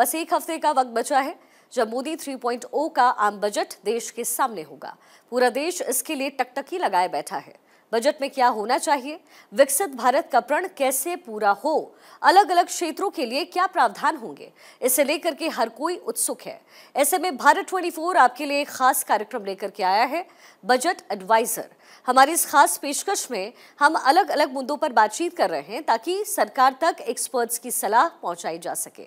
बस एक हफ्ते का वक्त बचा है जब मोदी 3.0 का आम बजट देश के सामने होगा पूरा देश इसके लिए टकटकी लगाए बैठा है बजट में क्या होना चाहिए विकसित भारत का प्रण कैसे पूरा हो अलग अलग क्षेत्रों के लिए क्या प्रावधान होंगे इसे लेकर के हर कोई उत्सुक है ऐसे में भारत 24 आपके लिए एक खास कार्यक्रम लेकर के आया है बजट एडवाइजर हमारी इस खास पेशकश में हम अलग अलग मुद्दों पर बातचीत कर रहे हैं ताकि सरकार तक एक्सपर्ट्स की सलाह पहुंचाई जा सके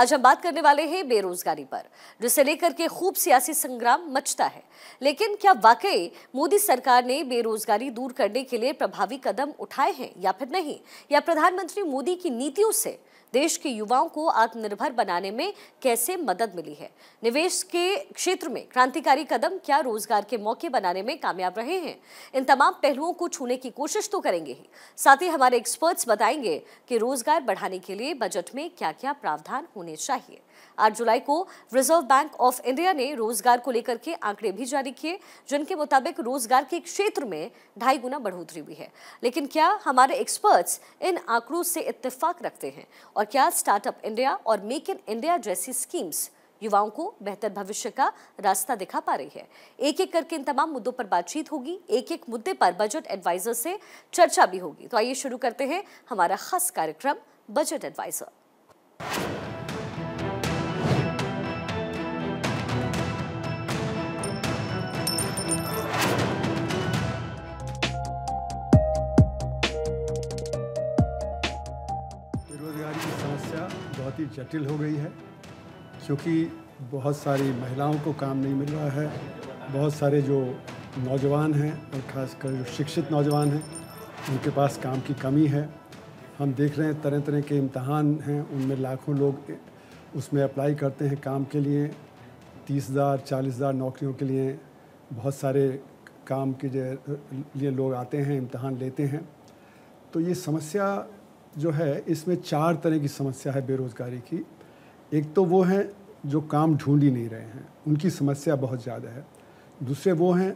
आज हम बात करने वाले हैं बेरोजगारी पर जिसे लेकर के खूब सियासी संग्राम मचता है लेकिन क्या वाकई मोदी सरकार ने बेरोजगारी दूर करने के लिए प्रभावी कदम उठाए हैं या फिर नहीं या प्रधानमंत्री मोदी की नीतियों से देश के युवाओं को आत्मनिर्भर बनाने में कैसे मदद मिली है निवेश के क्षेत्र में क्रांतिकारी कदम क्या रोजगार के मौके बनाने में कामयाब रहे हैं इन तमाम पहलुओं को छूने की कोशिश तो करेंगे ही साथ ही हमारे एक्सपर्ट्स बताएंगे कि रोजगार बढ़ाने के लिए बजट में क्या क्या प्रावधान होने चाहिए आठ जुलाई को रिजर्व बैंक ऑफ इंडिया ने रोजगार को लेकर के आंकड़े भी जारी किए जिनके मुताबिक रोजगार के क्षेत्र में ढाई गुना बढ़ोतरी हुई है लेकिन क्या हमारे एक्सपर्ट्स इन आंकड़ों से इत्तेफाक रखते हैं और और क्या स्टार्टअप इंडिया और मेक इन इंडिया जैसी स्कीम्स युवाओं को बेहतर भविष्य का रास्ता दिखा पा रही है एक एक करके इन तमाम मुद्दों पर बातचीत होगी एक एक मुद्दे पर बजट एडवाइजर से चर्चा भी होगी तो आइए शुरू करते हैं हमारा खास कार्यक्रम बजट एडवाइजर जटिल हो गई है क्योंकि बहुत सारी महिलाओं को काम नहीं मिल रहा है बहुत सारे जो नौजवान हैं और ख़ासकर जो शिक्षित नौजवान हैं उनके पास काम की कमी है हम देख रहे हैं तरह तरह के इम्तहान हैं उनमें लाखों लोग उसमें अप्लाई करते हैं काम के लिए तीस हज़ार चालीस हज़ार नौकरियों के लिए बहुत सारे काम के लिए लोग आते हैं इम्तहान लेते हैं तो ये समस्या जो है इसमें चार तरह की समस्या है बेरोज़गारी की एक तो वो हैं जो काम ढूंढ ही नहीं रहे हैं उनकी समस्या बहुत ज़्यादा है दूसरे वो हैं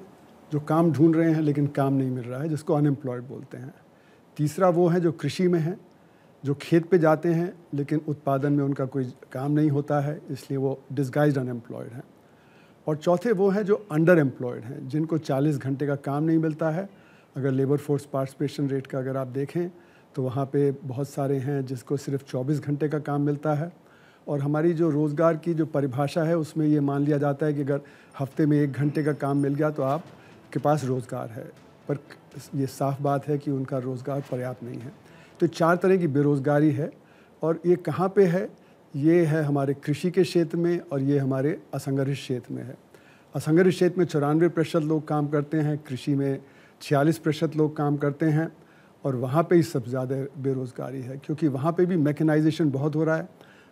जो काम ढूंढ रहे हैं लेकिन काम नहीं मिल रहा है जिसको अनएम्प्लॉयड बोलते हैं तीसरा वो है जो कृषि में हैं जो खेत पे जाते हैं लेकिन उत्पादन में उनका कोई काम नहीं होता है इसलिए वो डिस्गाइज अनएम्प्लॉयड हैं और चौथे वो हैं जो अंडर एम्प्लॉयड हैं जिनको 40 घंटे का काम नहीं मिलता है अगर लेबर फोर्स पार्टिसिपेशन रेट का अगर आप देखें तो वहाँ पे बहुत सारे हैं जिसको सिर्फ 24 घंटे का काम मिलता है और हमारी जो रोज़गार की जो परिभाषा है उसमें ये मान लिया जाता है कि अगर हफ्ते में एक घंटे का काम मिल गया तो आप के पास रोज़गार है पर ये साफ बात है कि उनका रोज़गार पर्याप्त नहीं है तो चार तरह की बेरोज़गारी है और ये कहाँ पर है ये है हमारे कृषि के क्षेत्र में और ये हमारे असंगठित क्षेत्र में है असंगठित क्षेत्र में चौरानवे प्रतिशत लोग काम करते हैं कृषि में छियालीस प्रतिशत लोग काम करते हैं और वहाँ पे ही सब ज़्यादा बेरोज़गारी है क्योंकि वहाँ पे भी मैकेनाइजेशन बहुत हो रहा है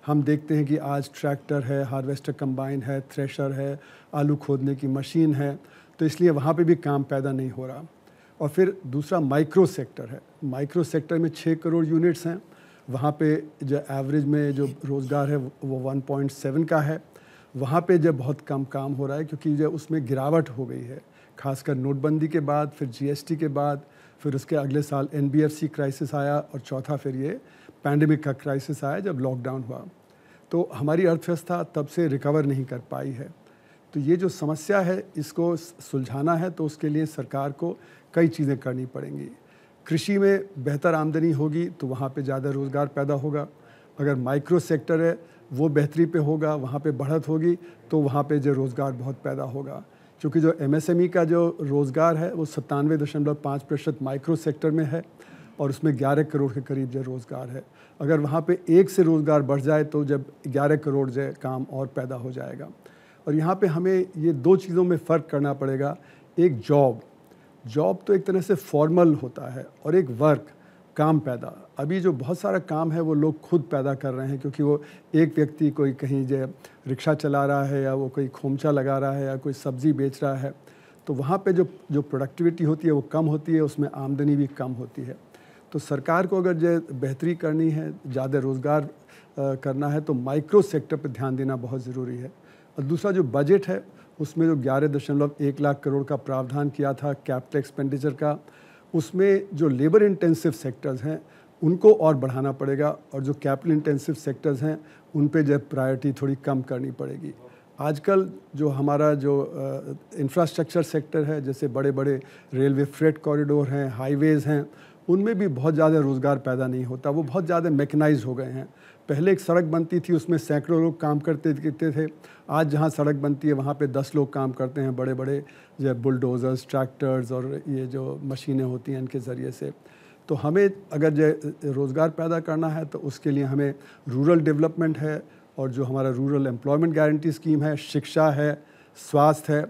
हम देखते हैं कि आज ट्रैक्टर है हार्वेस्टर कंबाइन है थ्रेशर है आलू खोदने की मशीन है तो इसलिए वहाँ पे भी काम पैदा नहीं हो रहा और फिर दूसरा माइक्रो सेक्टर है माइक्रो सेक्टर में छः करोड़ यूनिट्स हैं वहाँ पे जो एवरेज में जो रोज़गार है वो सेवन का है वहाँ पे जब बहुत कम काम हो रहा है क्योंकि जो उसमें गिरावट हो गई है खासकर नोटबंदी के बाद फिर जीएसटी के बाद फिर उसके अगले साल एन क्राइसिस आया और चौथा फिर ये पैंडमिक का क्राइसिस आया जब लॉकडाउन हुआ तो हमारी अर्थव्यवस्था तब से रिकवर नहीं कर पाई है तो ये जो समस्या है इसको सुलझाना है तो उसके लिए सरकार को कई चीज़ें करनी पड़ेंगी कृषि में बेहतर आमदनी होगी तो वहाँ पे ज़्यादा रोज़गार पैदा होगा अगर माइक्रो सेक्टर है वो बेहतरी पे होगा वहाँ पे बढ़त होगी तो वहाँ पे जो रोज़गार बहुत पैदा होगा चूँकि जो एम e का जो रोज़गार है वो सत्तानवे दशमलव पाँच प्रतिशत माइक्रो सेक्टर में है और उसमें ग्यारह करोड़ के करीब जो रोज़गार है अगर वहाँ पे एक से रोज़गार बढ़ जाए तो जब ग्यारह करोड़ जो काम और पैदा हो जाएगा और यहाँ पे हमें ये दो चीज़ों में फ़र्क करना पड़ेगा एक जॉब जॉब तो एक तरह से फॉर्मल होता है और एक वर्क काम पैदा अभी जो बहुत सारा काम है वो लोग खुद पैदा कर रहे हैं क्योंकि वो एक व्यक्ति कोई कहीं जो रिक्शा चला रहा है या वो कोई खोमचा लगा रहा है या कोई सब्ज़ी बेच रहा है तो वहाँ पे जो जो प्रोडक्टिविटी होती है वो कम होती है उसमें आमदनी भी कम होती है तो सरकार को अगर जो बेहतरी करनी है ज़्यादा रोज़गार करना है तो माइक्रो सेक्टर पर ध्यान देना बहुत ज़रूरी है और दूसरा जो बजट है उसमें जो ग्यारह दशमलव एक लाख करोड़ का प्रावधान किया था कैपिटल एक्सपेंडिचर का उसमें जो लेबर इंटेंसिव सेक्टर्स हैं उनको और बढ़ाना पड़ेगा और जो कैपिटल इंटेंसिव सेक्टर्स हैं उन पर जो प्रायोरिटी थोड़ी कम करनी पड़ेगी आजकल जो हमारा जो इंफ्रास्ट्रक्चर सेक्टर है जैसे बड़े बड़े रेलवे फ्रेट कॉरिडोर हैं हाईवेज़ हैं उनमें भी बहुत ज़्यादा रोज़गार पैदा नहीं होता वो बहुत ज़्यादा मैकेनाइज हो गए हैं पहले एक सड़क बनती थी उसमें सैकड़ों लोग काम करते दिखते थे आज जहाँ सड़क बनती है वहाँ पे दस लोग काम करते हैं बड़े बड़े जो बुलडोज़र्स ट्रैक्टर्स और ये जो मशीनें होती हैं इनके ज़रिए से तो हमें अगर जो रोज़गार पैदा करना है तो उसके लिए हमें रूरल डेवलपमेंट है और जो हमारा रूरल एम्प्लॉयमेंट गारंटी स्कीम है शिक्षा है स्वास्थ्य है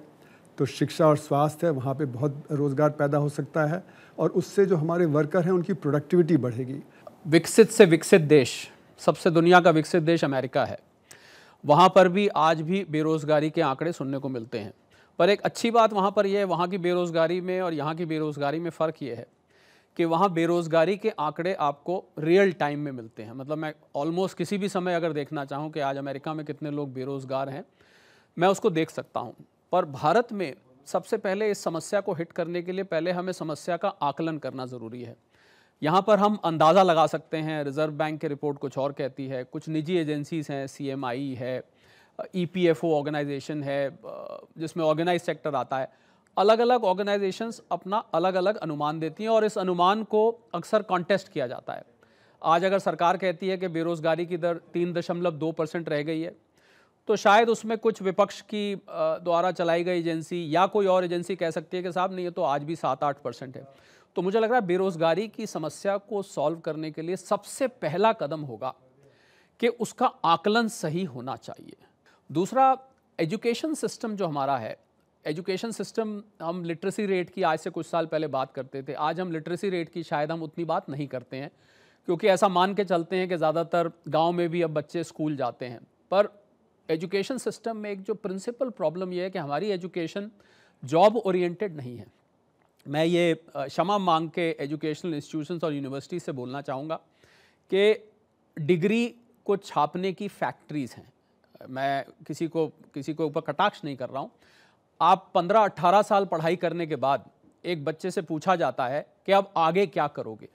तो शिक्षा और स्वास्थ्य है वहाँ पर बहुत रोज़गार पैदा हो सकता है और उससे जो हमारे वर्कर हैं उनकी प्रोडक्टिविटी बढ़ेगी विकसित से विकसित देश सबसे दुनिया का विकसित देश अमेरिका है वहाँ पर भी आज भी बेरोज़गारी के आंकड़े सुनने को मिलते हैं पर एक अच्छी बात वहाँ पर यह है वहाँ की बेरोज़गारी में और यहाँ की बेरोज़गारी में फ़र्क ये है कि वहाँ बेरोज़गारी के आंकड़े आपको रियल टाइम में मिलते हैं मतलब मैं ऑलमोस्ट किसी भी समय अगर देखना चाहूँ कि आज अमेरिका में कितने लोग बेरोज़गार हैं मैं उसको देख सकता हूँ पर भारत में सबसे पहले इस समस्या को हिट करने के लिए पहले हमें समस्या का आकलन करना ज़रूरी है यहाँ पर हम अंदाज़ा लगा सकते हैं रिज़र्व बैंक की रिपोर्ट कुछ और कहती है कुछ निजी एजेंसीज़ हैं सी है E P F O organisation है जिसमें ऑर्गेनाइज सेक्टर आता है अलग अलग ऑर्गेनाइजेशंस अपना अलग अलग अनुमान देती हैं और इस अनुमान को अक्सर कॉन्टेस्ट किया जाता है आज अगर सरकार कहती है कि बेरोज़गारी की दर तीन दशमलव दो परसेंट रह गई है तो शायद उसमें कुछ विपक्ष की द्वारा चलाई गई एजेंसी या कोई और एजेंसी कह सकती है कि साहब नहीं ये तो आज भी सात आठ परसेंट है तो मुझे लग रहा है बेरोज़गारी की समस्या को सॉल्व करने के लिए सबसे पहला कदम होगा कि उसका आकलन सही होना चाहिए दूसरा एजुकेशन सिस्टम जो हमारा है एजुकेशन सिस्टम हम लिटरेसी रेट की आज से कुछ साल पहले बात करते थे आज हम लिटरेसी रेट की शायद हम उतनी बात नहीं करते हैं क्योंकि ऐसा मान के चलते हैं कि ज़्यादातर गांव में भी अब बच्चे स्कूल जाते हैं पर एजुकेशन सिस्टम में एक जो प्रिंसिपल प्रॉब्लम यह है कि हमारी एजुकेशन जॉब ओरिएंटेड नहीं है मैं ये क्षमा मांग के एजुकेशनल इंस्टीट्यूशंस और यूनिवर्सिटी से बोलना चाहूँगा कि डिग्री को छापने की फैक्ट्रीज़ हैं मैं किसी को किसी को ऊपर कटाक्ष नहीं कर रहा हूँ आप 15-18 साल पढ़ाई करने के बाद एक बच्चे से पूछा जाता है कि अब आगे क्या करोगे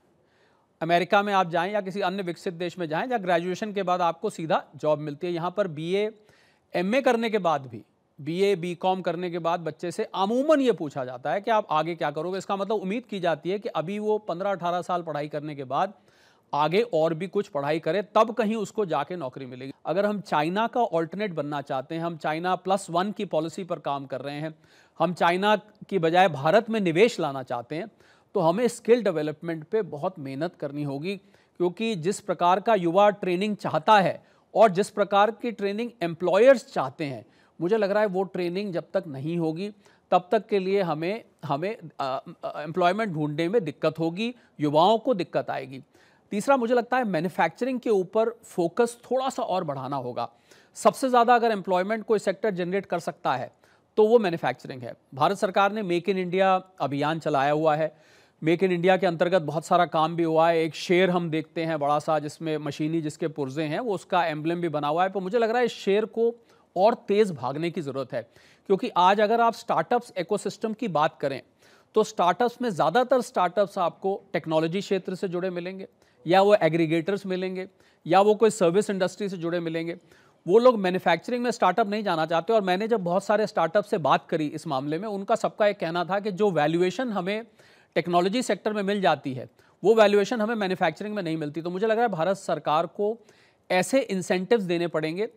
अमेरिका में आप जाएं या किसी अन्य विकसित देश में जाएं या ग्रेजुएशन के बाद आपको सीधा जॉब मिलती है यहाँ पर बीए एमए करने के बाद भी बीए बीकॉम करने के बाद बच्चे से अमूमन ये पूछा जाता है कि आप आगे क्या करोगे इसका मतलब उम्मीद की जाती है कि अभी वो पंद्रह अठारह साल पढ़ाई करने के बाद आगे और भी कुछ पढ़ाई करे तब कहीं उसको जाके नौकरी मिलेगी अगर हम चाइना का ऑल्टरनेट बनना चाहते हैं हम चाइना प्लस वन की पॉलिसी पर काम कर रहे हैं हम चाइना की बजाय भारत में निवेश लाना चाहते हैं तो हमें स्किल डेवलपमेंट पे बहुत मेहनत करनी होगी क्योंकि जिस प्रकार का युवा ट्रेनिंग चाहता है और जिस प्रकार की ट्रेनिंग एम्प्लॉयर्स चाहते हैं मुझे लग रहा है वो ट्रेनिंग जब तक नहीं होगी तब तक के लिए हमें हमें एम्प्लॉयमेंट ढूंढने में दिक्कत होगी युवाओं को दिक्कत आएगी तीसरा मुझे लगता है मैन्युफैक्चरिंग के ऊपर फोकस थोड़ा सा और बढ़ाना होगा सबसे ज़्यादा अगर एम्प्लॉयमेंट कोई सेक्टर जनरेट कर सकता है तो वो मैन्युफैक्चरिंग है भारत सरकार ने मेक इन इंडिया अभियान चलाया हुआ है मेक इन इंडिया के अंतर्गत बहुत सारा काम भी हुआ है एक शेर हम देखते हैं बड़ा सा जिसमें मशीनी जिसके पुर्जे हैं वो उसका एम्बलम भी बना हुआ है पर मुझे लग रहा है इस शेर को और तेज़ भागने की ज़रूरत है क्योंकि आज अगर आप स्टार्टअप्स इकोसिस्टम की बात करें तो स्टार्टअप्स में ज़्यादातर स्टार्टअप्स आपको टेक्नोलॉजी क्षेत्र से जुड़े मिलेंगे या वो एग्रीगेटर्स मिलेंगे या वो कोई सर्विस इंडस्ट्री से जुड़े मिलेंगे वो लोग मैन्युफैक्चरिंग में स्टार्टअप नहीं जाना चाहते और मैंने जब बहुत सारे स्टार्टअप से बात करी इस मामले में उनका सबका एक कहना था कि जो वैल्यूएशन हमें टेक्नोलॉजी सेक्टर में मिल जाती है वो वैल्यूएशन हमें मैन्युफैक्चरिंग में नहीं मिलती तो मुझे लग रहा है भारत सरकार को ऐसे इंसेंटिव्स देने पड़ेंगे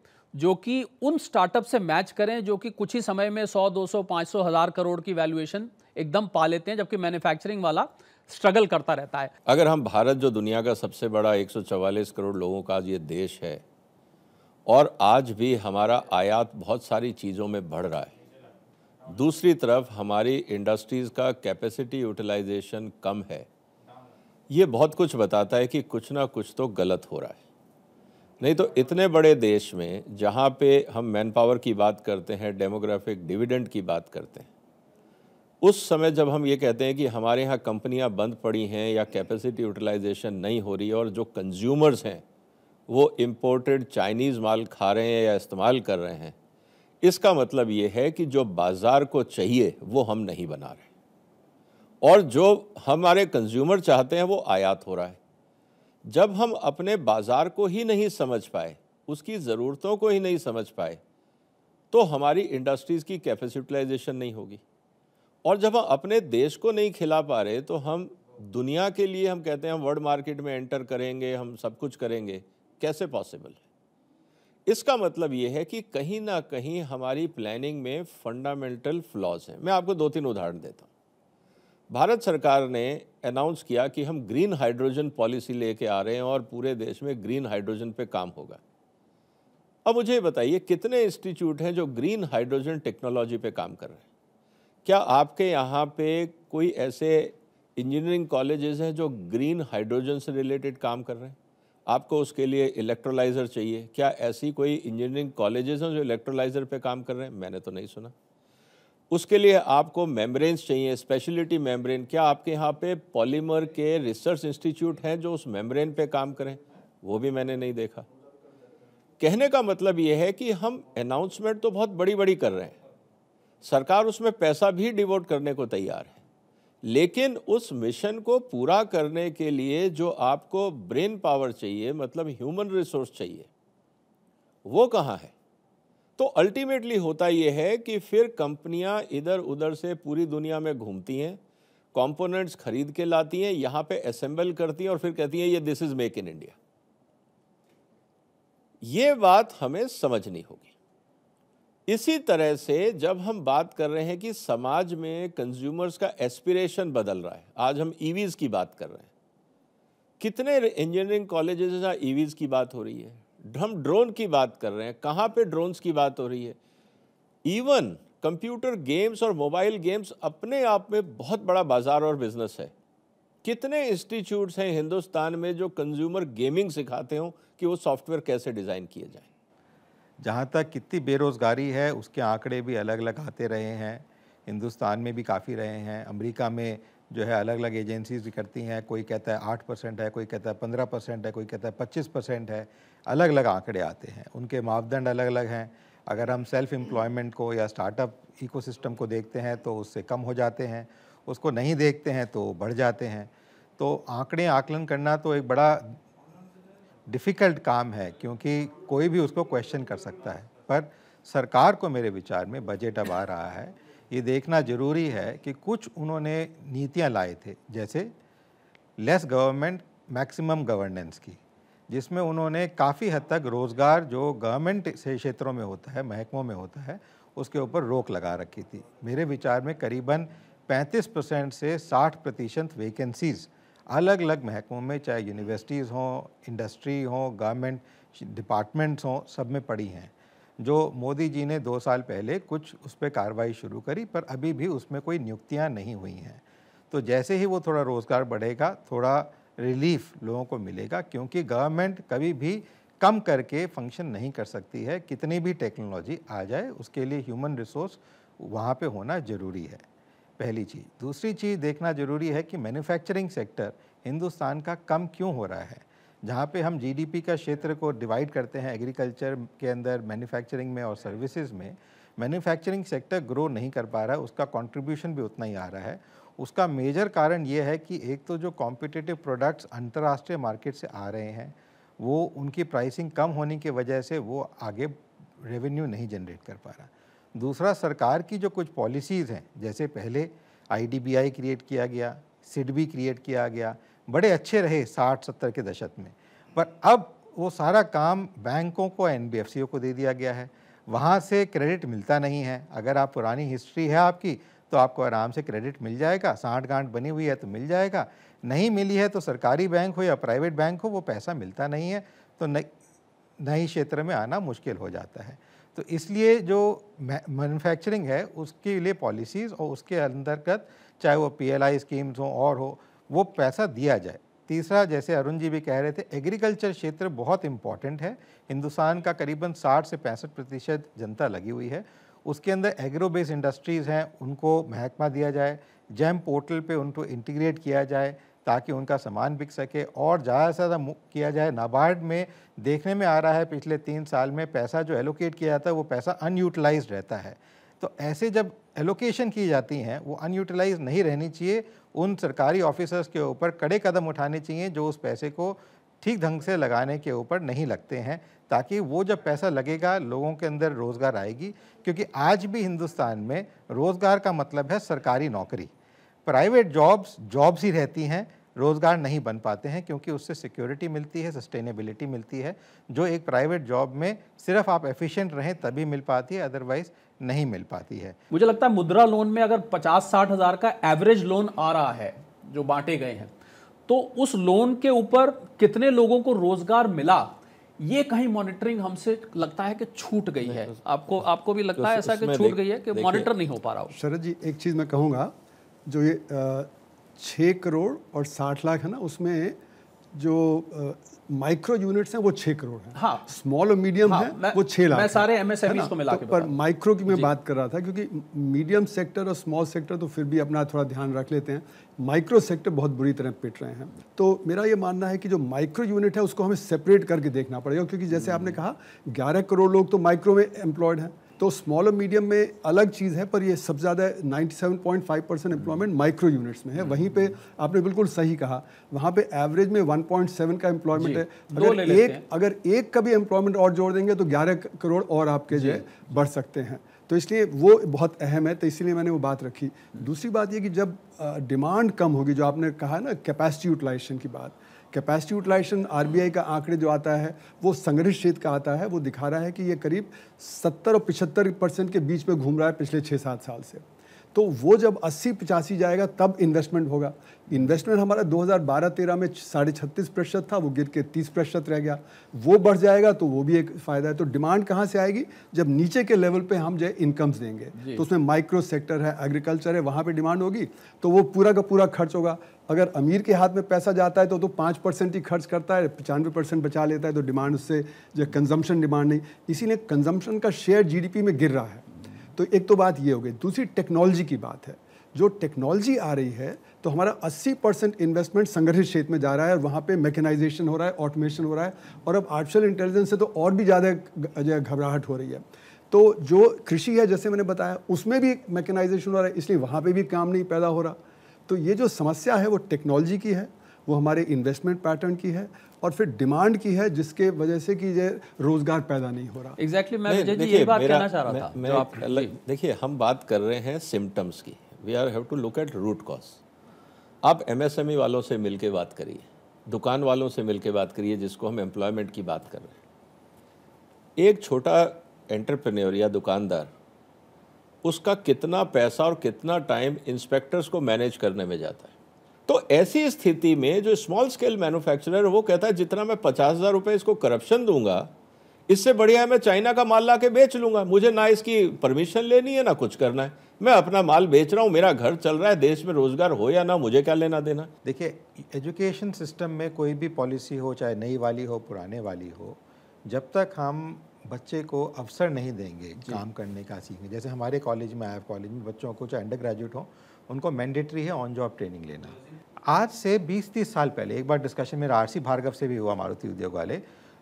जो कि उन स्टार्टअप से मैच करें जो कि कुछ ही समय में 100, 200, 500, हज़ार करोड़ की वैल्यूएशन एकदम पा लेते हैं जबकि मैन्युफैक्चरिंग वाला स्ट्रगल करता रहता है अगर हम भारत जो दुनिया का सबसे बड़ा 144 करोड़ लोगों का ये देश है और आज भी हमारा आयात बहुत सारी चीज़ों में बढ़ रहा है दूसरी तरफ हमारी इंडस्ट्रीज़ का कैपेसिटी यूटिलाइजेशन कम है ये बहुत कुछ बताता है कि कुछ ना कुछ तो गलत हो रहा है नहीं तो इतने बड़े देश में जहाँ पे हम मैन पावर की बात करते हैं डेमोग्राफिक डिविडेंड की बात करते हैं उस समय जब हम ये कहते हैं कि हमारे यहाँ कंपनियाँ बंद पड़ी हैं या कैपेसिटी यूटिलाइजेशन नहीं हो रही और जो कंज्यूमर्स हैं वो इम्पोर्टेड चाइनीज़ माल खा रहे हैं या इस्तेमाल कर रहे हैं इसका मतलब ये है कि जो बाज़ार को चाहिए वो हम नहीं बना रहे और जो हमारे कंज्यूमर चाहते हैं वो आयात हो रहा है जब हम अपने बाज़ार को ही नहीं समझ पाए उसकी ज़रूरतों को ही नहीं समझ पाए तो हमारी इंडस्ट्रीज़ की कैपेसिटलाइजेशन नहीं होगी और जब हम अपने देश को नहीं खिला पा रहे तो हम दुनिया के लिए हम कहते हैं हम वर्ल्ड मार्केट में एंटर करेंगे हम सब कुछ करेंगे कैसे पॉसिबल है इसका मतलब ये है कि कहीं ना कहीं हमारी प्लानिंग में फंडामेंटल फ्लॉज हैं मैं आपको दो तीन उदाहरण देता हूँ भारत सरकार ने अनाउंस किया कि हम ग्रीन हाइड्रोजन पॉलिसी लेके आ रहे हैं और पूरे देश में ग्रीन हाइड्रोजन पे काम होगा अब मुझे बताइए कितने इंस्टीट्यूट हैं जो ग्रीन हाइड्रोजन टेक्नोलॉजी पे काम कर रहे हैं क्या आपके यहाँ पे कोई ऐसे इंजीनियरिंग कॉलेजेस हैं जो ग्रीन हाइड्रोजन से रिलेटेड काम कर रहे हैं आपको उसके लिए इलेक्ट्रोलाइज़र चाहिए क्या ऐसी कोई इंजीनियरिंग कॉलेजेस हैं जो इलेक्ट्रोलाइज़र पे काम कर रहे हैं मैंने तो नहीं सुना उसके लिए आपको मेम्ब्रेन्स चाहिए स्पेशलिटी मेम्ब्रेन क्या आपके यहाँ पे पॉलीमर के रिसर्च इंस्टीट्यूट हैं जो उस मेम्ब्रेन पे काम करें वो भी मैंने नहीं देखा कहने का मतलब ये है कि हम अनाउंसमेंट तो बहुत बड़ी बड़ी कर रहे हैं सरकार उसमें पैसा भी डिवोट करने को तैयार है लेकिन उस मिशन को पूरा करने के लिए जो आपको ब्रेन पावर चाहिए मतलब ह्यूमन रिसोर्स चाहिए वो कहाँ है तो अल्टीमेटली होता ये है कि फिर कंपनियां इधर उधर से पूरी दुनिया में घूमती हैं कंपोनेंट्स खरीद के लाती हैं यहाँ पे असेंबल करती हैं और फिर कहती हैं ये this is make in India ये बात हमें समझनी होगी इसी तरह से जब हम बात कर रहे हैं कि समाज में कंज्यूमर्स का एस्पिरेशन बदल रहा है आज हम ईवीज़ e की बात कर रहे हैं कितने इंजीनियरिंग कॉलेजेस ईवीज़ की बात हो रही है हम ड्रोन की बात कर रहे हैं कहाँ पे ड्रोन्स की बात हो रही है इवन कंप्यूटर गेम्स और मोबाइल गेम्स अपने आप में बहुत बड़ा बाजार और बिजनेस है कितने इंस्टीट्यूट्स हैं हिंदुस्तान में जो कंज्यूमर गेमिंग सिखाते हों कि वो सॉफ्टवेयर कैसे डिज़ाइन किए जाए जहाँ तक कितनी बेरोज़गारी है उसके आंकड़े भी अलग अलग आते रहे हैं हिंदुस्तान में भी काफ़ी रहे हैं अमेरिका में जो है अलग अलग एजेंसीज करती हैं कोई कहता है आठ परसेंट है कोई कहता है पंद्रह परसेंट है कोई कहता है पच्चीस परसेंट है अलग अलग आंकड़े आते हैं उनके मापदंड अलग अलग हैं अगर हम सेल्फ एम्प्लॉयमेंट को या स्टार्टअप इकोसिस्टम को देखते हैं तो उससे कम हो जाते हैं उसको नहीं देखते हैं तो बढ़ जाते हैं तो आंकड़े आकलन करना तो एक बड़ा डिफ़िकल्ट काम है क्योंकि कोई भी उसको क्वेश्चन कर सकता है पर सरकार को मेरे विचार में बजट अब आ रहा है ये देखना ज़रूरी है कि कुछ उन्होंने नीतियाँ लाए थे जैसे लेस गवर्नमेंट मैक्सिमम गवर्नेंस की जिसमें उन्होंने काफ़ी हद तक रोज़गार जो गवर्नमेंट से क्षेत्रों में होता है महकमों में होता है उसके ऊपर रोक लगा रखी थी मेरे विचार में करीबन 35 परसेंट से 60 प्रतिशत वेकेंसीज़ अलग अलग महकमों में चाहे यूनिवर्सिटीज़ हों इंडस्ट्री हों गवर्नमेंट डिपार्टमेंट्स हों सब में पड़ी हैं जो मोदी जी ने दो साल पहले कुछ उस पर कार्रवाई शुरू करी पर अभी भी उसमें कोई नियुक्तियाँ नहीं हुई हैं तो जैसे ही वो थोड़ा रोज़गार बढ़ेगा थोड़ा रिलीफ लोगों को मिलेगा क्योंकि गवर्नमेंट कभी भी कम करके फंक्शन नहीं कर सकती है कितनी भी टेक्नोलॉजी आ जाए उसके लिए ह्यूमन रिसोर्स वहाँ पे होना ज़रूरी है पहली चीज़ दूसरी चीज़ देखना ज़रूरी है कि मैन्युफैक्चरिंग सेक्टर हिंदुस्तान का कम क्यों हो रहा है जहाँ पे हम जीडीपी का क्षेत्र को डिवाइड करते हैं एग्रीकल्चर के अंदर मैन्युफैक्चरिंग में और सर्विसेज में मैन्युफैक्चरिंग सेक्टर ग्रो नहीं कर पा रहा उसका कंट्रीब्यूशन भी उतना ही आ रहा है उसका मेजर कारण ये है कि एक तो जो कॉम्पिटेटिव प्रोडक्ट्स अंतर्राष्ट्रीय मार्केट से आ रहे हैं वो उनकी प्राइसिंग कम होने की वजह से वो आगे रेवेन्यू नहीं जनरेट कर पा रहा दूसरा सरकार की जो कुछ पॉलिसीज़ हैं जैसे पहले आई क्रिएट किया गया सिडबी क्रिएट किया गया बड़े अच्छे रहे साठ सत्तर के दशक में पर अब वो सारा काम बैंकों को एन को दे दिया गया है वहाँ से क्रेडिट मिलता नहीं है अगर आप पुरानी हिस्ट्री है आपकी तो आपको आराम से क्रेडिट मिल जाएगा साठ गांठ बनी हुई है तो मिल जाएगा नहीं मिली है तो सरकारी बैंक हो या प्राइवेट बैंक हो वो पैसा मिलता नहीं है तो नई क्षेत्र में आना मुश्किल हो जाता है तो इसलिए जो मैनुफैक्चरिंग है उसके लिए पॉलिसीज़ और उसके अंतर्गत चाहे वो पी स्कीम्स हो और हो वो पैसा दिया जाए तीसरा जैसे अरुण जी भी कह रहे थे एग्रीकल्चर क्षेत्र बहुत इम्पॉर्टेंट है हिंदुस्तान का करीबन 60 से पैंसठ प्रतिशत जनता लगी हुई है उसके अंदर एग्रो बेस इंडस्ट्रीज़ हैं उनको महकमा दिया जाए जैम पोर्टल पे उनको इंटीग्रेट किया जाए ताकि उनका सामान बिक सके और ज़्यादा से ज़्यादा किया जाए नाबार्ड में देखने में आ रहा है पिछले तीन साल में पैसा जो एलोकेट किया जाता है वो पैसा अनयूटिलाइज रहता है तो ऐसे जब एलोकेशन की जाती हैं वो अनयूटिलाइज नहीं रहनी चाहिए उन सरकारी ऑफिसर्स के ऊपर कड़े कदम उठाने चाहिए जो उस पैसे को ठीक ढंग से लगाने के ऊपर नहीं लगते हैं ताकि वो जब पैसा लगेगा लोगों के अंदर रोज़गार आएगी क्योंकि आज भी हिंदुस्तान में रोज़गार का मतलब है सरकारी नौकरी प्राइवेट जॉब्स जॉब्स ही रहती हैं रोज़गार नहीं बन पाते हैं क्योंकि उससे सिक्योरिटी मिलती है सस्टेनेबिलिटी मिलती है जो एक प्राइवेट जॉब में सिर्फ आप एफिशिएंट रहें तभी मिल पाती है अदरवाइज़ नहीं मिल पाती है मुझे लगता है मुद्रा लोन में अगर पचास साठ हज़ार का एवरेज लोन आ रहा है जो बांटे गए हैं तो उस लोन के ऊपर कितने लोगों को रोजगार मिला ये कहीं मॉनिटरिंग हमसे लगता है कि छूट गई है तो आपको आपको भी लगता तो है ऐसा कि छूट गई है कि मॉनिटर नहीं हो पा रहा हो शरद जी एक चीज़ मैं कहूंगा जो ये छः करोड़ और साठ लाख है ना उसमें जो माइक्रो यूनिट्स हैं वो छः करोड़ हैं स्मॉल हाँ। और मीडियम हाँ, है वो छः लाख मैं सारे एमएसएमईज को मिला तो के पर माइक्रो की मैं बात कर रहा था क्योंकि मीडियम सेक्टर और स्मॉल सेक्टर तो फिर भी अपना थोड़ा ध्यान रख लेते हैं माइक्रो सेक्टर बहुत बुरी तरह पिट रहे हैं तो मेरा ये मानना है कि जो माइक्रो यूनिट है उसको हमें सेपरेट करके देखना पड़ेगा क्योंकि जैसे आपने हम्म। कहा ग्यारह करोड़ लोग तो माइक्रो में एम्प्लॉयड हैं तो स्मॉल और मीडियम में अलग चीज़ है पर ये सबसे ज़्यादा 97.5 परसेंट एम्प्लॉयमेंट माइक्रो यूनिट्स में है हम्म, वहीं हम्म, पे हम्म। आपने बिल्कुल सही कहा वहाँ पे एवरेज में 1.7 का एम्प्लॉयमेंट है अगर ले एक अगर एक का भी एम्प्लॉयमेंट और जोड़ देंगे तो 11 करोड़ और आपके जो है बढ़ सकते हैं तो इसलिए वो बहुत अहम है तो इसीलिए मैंने वो बात रखी दूसरी बात ये कि जब डिमांड कम होगी जो आपने कहा ना कैपेसिटी यूटिलाइजेशन की बात कैपेसिटी यूटिलाइजेशन आरबीआई का आंकड़े जो आता है वो संगठित क्षेत्र का आता है वो दिखा रहा है कि ये करीब सत्तर और पिछहत्तर परसेंट के बीच में घूम रहा है पिछले छः सात साल से तो वो जब अस्सी पचासी जाएगा तब इन्वेस्टमेंट होगा इन्वेस्टमेंट हमारा 2012-13 में साढ़े छत्तीस प्रतिशत था वो गिर के तीस प्रतिशत रह गया वो बढ़ जाएगा तो वो भी एक फ़ायदा है तो डिमांड कहाँ से आएगी जब नीचे के लेवल पे हम जो है इनकम्स देंगे तो उसमें माइक्रो सेक्टर है एग्रीकल्चर है वहाँ पर डिमांड होगी तो वो पूरा का पूरा खर्च होगा अगर अमीर के हाथ में पैसा जाता है तो तो पाँच परसेंट ही खर्च करता है पचानवे परसेंट बचा लेता है तो डिमांड उससे जो कंजम्पशन डिमांड नहीं इसीलिए कंजम्पशन का शेयर जीडीपी में गिर रहा है तो एक तो बात ये हो गई दूसरी टेक्नोलॉजी की बात है जो टेक्नोलॉजी आ रही है तो हमारा 80 परसेंट इन्वेस्टमेंट संगठित क्षेत्र में जा रहा है और वहाँ पे मैकेनाइजेशन हो रहा है ऑटोमेशन हो रहा है और अब आर्टिफिशियल इंटेलिजेंस से तो और भी ज़्यादा घबराहट हो रही है तो जो कृषि है जैसे मैंने बताया उसमें भी मैकेनाइजेशन हो रहा है इसलिए वहाँ पर भी काम नहीं पैदा हो रहा तो ये जो समस्या है वो टेक्नोलॉजी की है वो हमारे इन्वेस्टमेंट पैटर्न की है और फिर डिमांड की है जिसके वजह से कि ये रोजगार पैदा नहीं हो रहा एग्जैक्टली exactly, मैं जी ये बात कहना चाह रहा था देखिए हम बात कर रहे हैं सिम्टम्स की we are have to look at root cause आप एमएसएमई e वालों से मिल बात करिए दुकान वालों से मिल बात करिए जिसको हम एम्प्लॉयमेंट की बात कर रहे हैं एक छोटा एंटरप्रेन्योर या दुकानदार उसका कितना पैसा और कितना टाइम इंस्पेक्टर्स को मैनेज करने में जाता है तो ऐसी स्थिति में जो स्मॉल स्केल मैन्युफैक्चरर वो कहता है जितना मैं पचास हज़ार रुपये इसको करप्शन दूंगा इससे बढ़िया है मैं चाइना का माल ला के बेच लूंगा मुझे ना इसकी परमिशन लेनी है ना कुछ करना है मैं अपना माल बेच रहा हूँ मेरा घर चल रहा है देश में रोज़गार हो या ना मुझे क्या लेना देना देखिए एजुकेशन सिस्टम में कोई भी पॉलिसी हो चाहे नई वाली हो पुराने वाली हो जब तक हम बच्चे को अवसर नहीं देंगे काम करने का सीखने जैसे हमारे कॉलेज में आया कॉलेज में बच्चों को चाहे अंडर ग्रेजुएट हों उनको मैंडेटरी है ऑन जॉब ट्रेनिंग लेना आज से 20-30 साल पहले एक बार डिस्कशन मेरा आर सी भार्गव से भी हुआ मारुति उद्योग वाले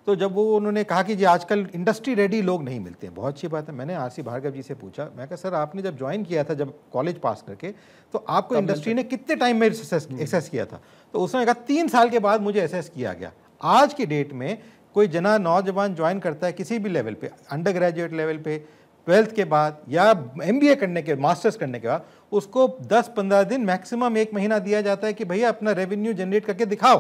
तो जब वो उन्होंने कहा कि जी आजकल इंडस्ट्री रेडी लोग नहीं मिलते हैं बहुत अच्छी बात है मैंने आर सी भार्गव जी से पूछा मैं कहा सर आपने जब ज्वाइन किया था जब कॉलेज पास करके तो आपको इंडस्ट्री ने कितने टाइम में एक्सेस हम्म। किया था तो उसने कहा तीन साल के बाद मुझे एक्सेस किया गया आज की डेट में कोई जना नौजवान ज्वाइन करता है किसी भी लेवल पे अंडर ग्रेजुएट लेवल पे ट्वेल्थ के बाद या एम करने के मास्टर्स करने के बाद उसको 10-15 दिन मैक्सिमम एक महीना दिया जाता है कि भैया अपना रेवेन्यू जनरेट करके दिखाओ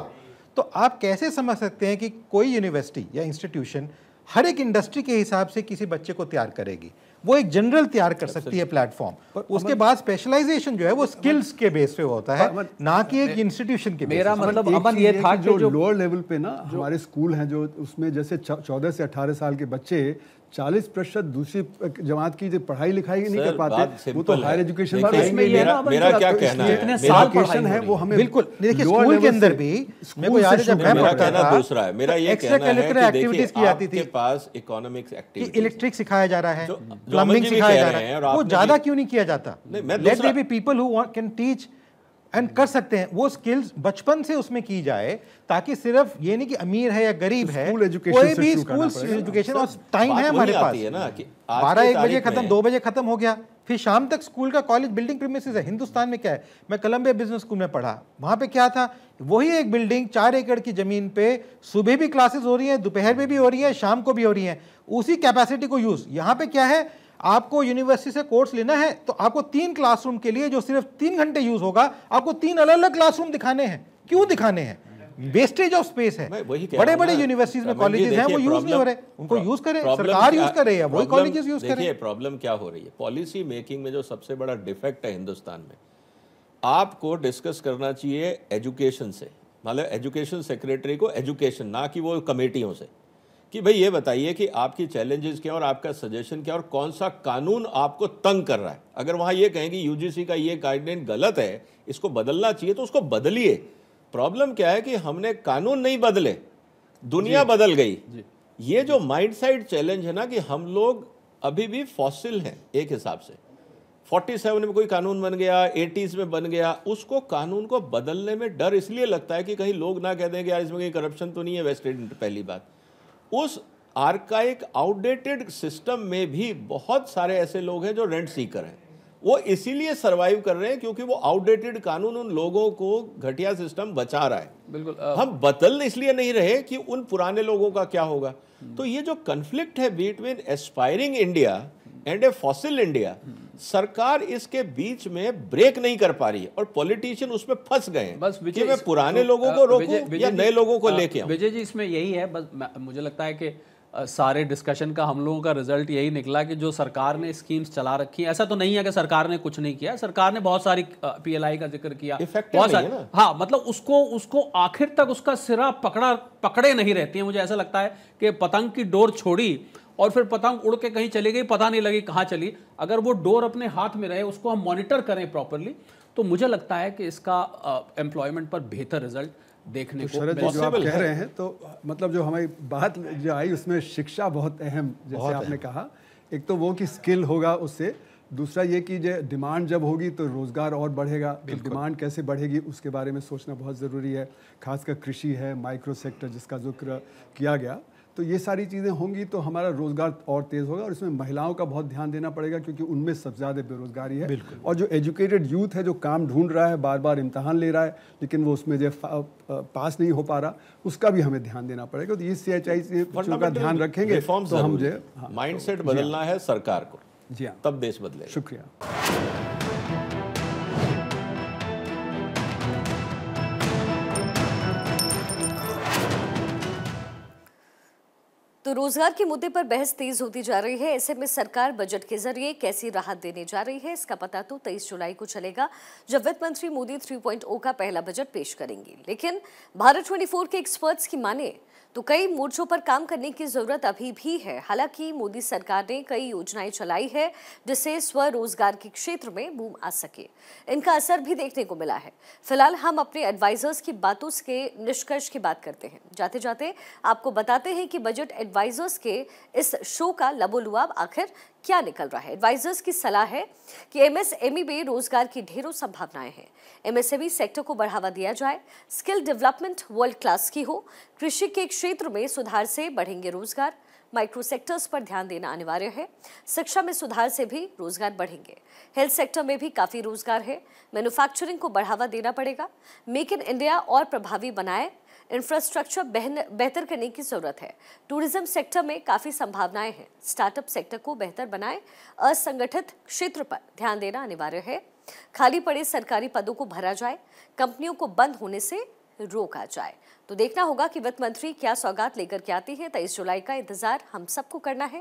तो आप कैसे समझ सकते हैं कि कोई यूनिवर्सिटी या इंस्टीट्यूशन हर एक इंडस्ट्री के हिसाब से किसी बच्चे को तैयार करेगी वो एक जनरल तैयार कर सकती है प्लेटफॉर्म उसके बाद स्पेशलाइजेशन जो है वो स्किल्स के बेस पे होता है ना कि एक इंस्टीट्यूशन के मेरा मतलब, मतलब अमन ये था जो, जो लोअर लेवल पे ना हमारे स्कूल हैं जो उसमें जैसे चौदह से अठारह साल के बच्चे चालीस प्रतिशत दूसरी जमात की जो पढ़ाई लिखाई नहीं कर पाते वो तो हायर एजुकेशन मेरा क्या कहना है इतने साल है वो हमें बिल्कुल स्कूल के अंदर भी दूसरा है मेरा ये कहना एक्टिविटीज की जाती थी पास इकोनॉमिक्स एक्टिविटी इलेक्ट्रिक सिखाया जा रहा है प्लम्बिंग सिखाया जा रहा है वो ज्यादा क्यों नहीं किया जाता people who can teach and कर सकते हैं वो स्किल्स बचपन से उसमें की जाए ताकि सिर्फ ये नहीं कि अमीर है या गरीब तो है कोई भी स्कूल एजुकेशन और टाइम तो है हमारे पास है ना कि बारह एक बजे खत्म दो बजे खत्म हो गया फिर शाम तक स्कूल का कॉलेज बिल्डिंग प्रीमिस है हिंदुस्तान में क्या है मैं कलम्बे बिजनेस स्कूल में पढ़ा वहाँ पे क्या था वही एक बिल्डिंग चार एकड़ की ज़मीन पे सुबह भी क्लासेस हो रही है दोपहर में भी हो रही है शाम को भी हो रही है उसी कैपेसिटी को यूज़ यहाँ पे क्या है आपको यूनिवर्सिटी से कोर्स लेना है तो आपको तीन क्लासरूम के लिए जो सिर्फ तीन घंटे यूज होगा आपको तीन अलग अलग क्लासरूम दिखाने हैं क्यों दिखाने हैं वेस्टेज ऑफ स्पेस है बड़े बड़े यूनिवर्सिटीज में कॉलेजेस हैं वो यूज नहीं हो रहे उनको यूज करें सरकार यूज कर रही है वही कॉलेजेस यूज करें प्रॉब्लम क्या हो रही है पॉलिसी मेकिंग में जो सबसे बड़ा डिफेक्ट है हिंदुस्तान में आपको डिस्कस करना चाहिए एजुकेशन से मतलब एजुकेशन सेक्रेटरी को एजुकेशन ना कि वो कमेटियों से कि भाई ये बताइए कि आपकी चैलेंजेस क्या और आपका सजेशन क्या और कौन सा कानून आपको तंग कर रहा है अगर वहाँ ये कहेंगे यूजीसी का ये गाइडलाइन गलत है इसको बदलना चाहिए तो उसको बदलिए प्रॉब्लम क्या है कि हमने कानून नहीं बदले दुनिया बदल गई ये जो माइंड साइड चैलेंज है ना कि हम लोग अभी भी फॉसिल हैं एक हिसाब से 47 में कोई कानून बन गया 80s में बन गया उसको कानून को बदलने में डर इसलिए लगता है कि कहीं लोग ना कह दें कि यार इसमें कहीं करप्शन तो नहीं है वेस्ट इंड पहली बात उस आर्काइक आउटडेटेड सिस्टम में भी बहुत सारे ऐसे लोग हैं जो रेंट सीकर हैं वो इसीलिए सरवाइव कर रहे हैं क्योंकि वो आउटडेटेड कानून उन लोगों को घटिया सिस्टम बचा रहा है बिल्कुल आ... हम बदल इसलिए नहीं रहे कि उन पुराने लोगों का क्या होगा तो ये जो कन्फ्लिक्ट है between aspiring India and a fossil India सरकार इसके बीच में ब्रेक नहीं कर पा रही है और पॉलिटिशियन उसमें फंस गए बस कि मैं पुराने तो, लोगों को रोकूं या नए लोगों को लेके विजय जी इसमें यही है बस मुझे लगता है कि सारे डिस्कशन का हम लोगों का रिजल्ट यही निकला कि जो सरकार ने स्कीम्स चला रखी है ऐसा तो नहीं है कि सरकार ने कुछ नहीं किया सरकार ने बहुत सारी पीएलआई का जिक्र किया बहुत सारी हाँ मतलब उसको उसको आखिर तक उसका सिरा पकड़ा पकड़े नहीं रहती है मुझे ऐसा लगता है कि पतंग की डोर छोड़ी और फिर पतंग उड़ के कहीं चली गई पता नहीं लगी कहाँ चली अगर वो डोर अपने हाथ में रहे उसको हम मॉनिटर करें प्रॉपरली तो मुझे लगता है कि इसका एम्प्लॉयमेंट पर बेहतर रिजल्ट देखने तो को जो आप कह रहे हैं तो मतलब जो हमारी बात जो आई उसमें शिक्षा बहुत अहम जैसे बहुत आपने कहा एक तो वो कि स्किल होगा उससे दूसरा ये कि जो डिमांड जब होगी तो रोज़गार और बढ़ेगा तो डिमांड कैसे बढ़ेगी उसके बारे में सोचना बहुत ज़रूरी है खासकर कृषि है माइक्रो सेक्टर जिसका जिक्र किया गया तो ये सारी चीज़ें होंगी तो हमारा रोज़गार और तेज़ होगा और इसमें महिलाओं का बहुत ध्यान देना पड़ेगा क्योंकि उनमें सबसे ज़्यादा बेरोज़गारी है और जो एजुकेटेड यूथ है जो काम ढूंढ रहा है बार बार इम्तहान ले रहा है लेकिन वो उसमें जो पास नहीं हो पा रहा उसका भी हमें ध्यान देना पड़ेगा तो ये सी एच आई का ध्यान रखेंगे तो हम जो माइंड हाँ। बदलना हाँ। है सरकार को जी हाँ तब देश बदले शुक्रिया तो रोजगार के मुद्दे पर बहस तेज होती जा रही है ऐसे में सरकार बजट के जरिए कैसी राहत देने जा रही है इसका पता तो 23 जुलाई को चलेगा जब वित्त मंत्री मोदी 3.0 का पहला बजट पेश करेंगे लेकिन भारत 24 के एक्सपर्ट्स की माने तो कई मोर्चों पर काम करने की ज़रूरत अभी भी है हालांकि मोदी सरकार ने कई योजनाएं चलाई है जिससे स्वरोजगार के क्षेत्र में बूम आ सके इनका असर भी देखने को मिला है फिलहाल हम अपने एडवाइजर्स की बातों के निष्कर्ष की बात करते हैं जाते जाते आपको बताते हैं कि बजट एडवाइजर्स के इस शो का लबोलुआब आखिर क्या निकल रहा है एडवाइजर्स की सलाह है कि एमएसएमई e में रोजगार की ढेरों संभावनाएं हैं एमएसएमई सेक्टर e को बढ़ावा दिया जाए स्किल डेवलपमेंट वर्ल्ड क्लास की हो कृषि के क्षेत्र में सुधार से बढ़ेंगे रोजगार माइक्रो सेक्टर्स पर ध्यान देना अनिवार्य है शिक्षा में सुधार से भी रोजगार बढ़ेंगे हेल्थ सेक्टर में भी काफ़ी रोजगार है मैन्युफैक्चरिंग को बढ़ावा देना पड़ेगा मेक इन इंडिया और प्रभावी बनाए इंफ्रास्ट्रक्चर बेहतर करने की ज़रूरत है टूरिज्म सेक्टर में काफ़ी संभावनाएं हैं स्टार्टअप सेक्टर को बेहतर बनाए असंगठित क्षेत्र पर ध्यान देना अनिवार्य है खाली पड़े सरकारी पदों को भरा जाए कंपनियों को बंद होने से रोका जाए तो देखना होगा कि वित्त मंत्री क्या सौगात लेकर के आते हैं तेईस जुलाई का इंतजार हम सबको करना है